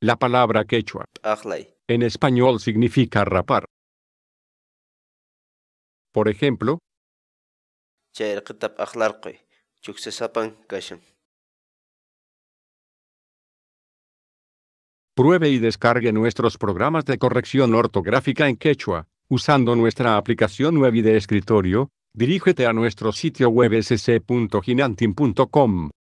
La palabra quechua en español significa rapar. Por ejemplo, Pruebe y descargue nuestros programas de corrección ortográfica en quechua, usando nuestra aplicación web de escritorio, Dirígete a nuestro sitio web sc.ginantin.com